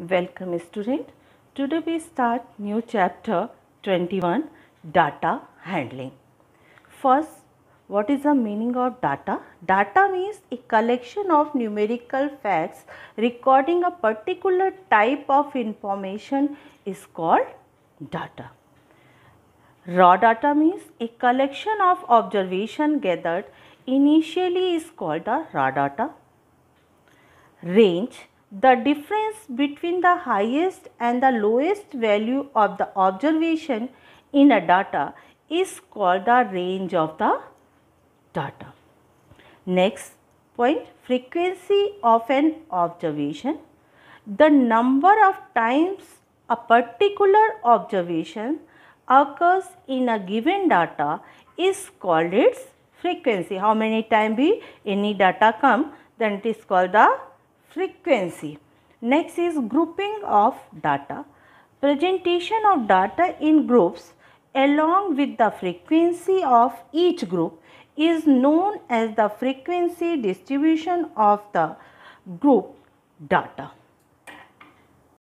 Welcome student. Today we start new chapter 21 data handling. First what is the meaning of data? Data means a collection of numerical facts recording a particular type of information is called data. Raw data means a collection of observation gathered initially is called the raw data. Range the difference between the highest and the lowest value of the observation in a data is called the range of the data. Next point frequency of an observation. The number of times a particular observation occurs in a given data is called its frequency. How many times any data come then it is called the frequency. Next is grouping of data. Presentation of data in groups along with the frequency of each group is known as the frequency distribution of the group data.